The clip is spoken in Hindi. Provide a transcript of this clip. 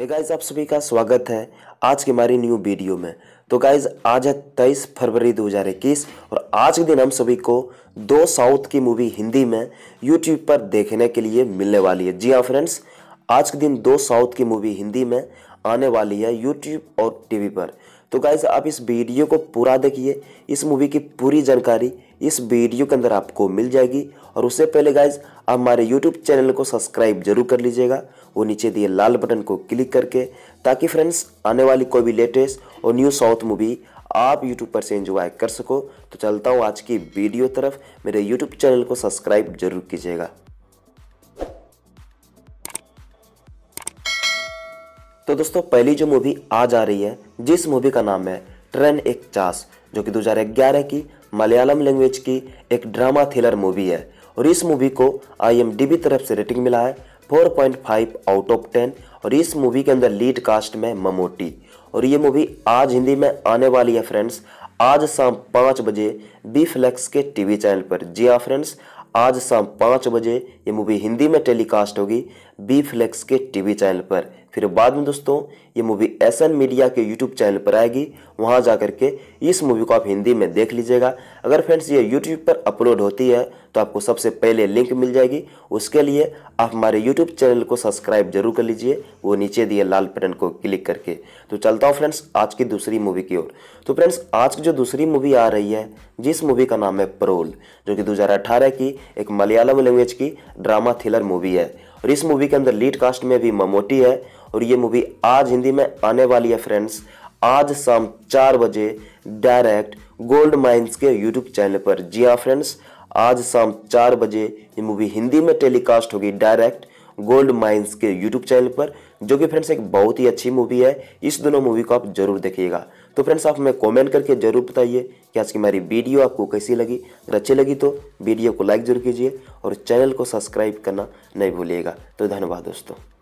हे गाइस आप सभी का स्वागत है आज की हमारी न्यू वीडियो में तो गाइस आज है तेईस फरवरी 2021 और आज के दिन हम सभी को दो साउथ की मूवी हिंदी में यूट्यूब पर देखने के लिए मिलने वाली है जी हाँ फ्रेंड्स आज के दिन दो साउथ की मूवी हिंदी में आने वाली है यूट्यूब और टीवी पर तो गाइज आप इस वीडियो को पूरा देखिए इस मूवी की पूरी जानकारी इस वीडियो के अंदर आपको मिल जाएगी और उससे पहले गाइज आप हमारे यूट्यूब चैनल को सब्सक्राइब जरूर कर लीजिएगा वो नीचे दिए लाल बटन को क्लिक करके ताकि फ्रेंड्स आने वाली कोई भी लेटेस्ट और न्यू साउथ मूवी आप यूट्यूब पर से एंजॉय कर सको तो चलता हूँ आज की वीडियो तरफ मेरे यूट्यूब चैनल को सब्सक्राइब जरूर कीजिएगा तो दोस्तों पहली जो मूवी आज आ रही है जिस मूवी का नाम है ट्रेन एक चास जो कि 2011 की मलयालम लैंग्वेज की एक ड्रामा थ्रिलर मूवी है और इस मूवी को आई तरफ से रेटिंग मिला है 4.5 आउट ऑफ 10 और इस मूवी के अंदर लीड कास्ट में ममोटी और ये मूवी आज हिंदी में आने वाली है फ्रेंड्स आज शाम पाँच बजे बी फ्लैक्स के टीवी चैनल पर जी हाँ फ्रेंड्स आज शाम पाँच बजे ये मूवी हिंदी में टेलीकास्ट होगी बी फ्लेक्स के टीवी चैनल पर फिर बाद में दोस्तों ये मूवी एस एन मीडिया के यूट्यूब चैनल पर आएगी वहाँ जा कर के इस मूवी को आप हिंदी में देख लीजिएगा अगर फ्रेंड्स ये यूट्यूब पर अपलोड होती है तो आपको सबसे पहले लिंक मिल जाएगी उसके लिए आप हमारे यूट्यूब चैनल को सब्सक्राइब जरूर कर लीजिए वो नीचे दिए लाल बटन को क्लिक करके तो चलता हूँ फ्रेंड्स आज की दूसरी मूवी की ओर तो फ्रेंड्स आज की जो दूसरी मूवी आ रही है जिस मूवी का नाम है परोल जो कि दो की एक मलयालम लैंग्वेज की ड्रामा थ्रिलर मूवी है और इस मूवी के अंदर लीड कास्ट में भी ममोटी है और ये मूवी आज हिंदी में आने वाली है फ्रेंड्स आज शाम चार बजे डायरेक्ट गोल्ड माइंस के यूट्यूब चैनल पर जी हाँ फ्रेंड्स आज शाम चार बजे ये मूवी हिंदी में टेलीकास्ट होगी डायरेक्ट गोल्ड माइंस के यूट्यूब चैनल पर जो कि फ्रेंड्स एक बहुत ही अच्छी मूवी है इस दोनों मूवी को आप जरूर देखिएगा तो फ्रेंड्स आप हमें कमेंट करके जरूर बताइए कि आज की हमारी वीडियो आपको कैसी लगी अगर अच्छी लगी तो वीडियो को लाइक जरूर कीजिए और चैनल को सब्सक्राइब करना नहीं भूलिएगा तो धन्यवाद दोस्तों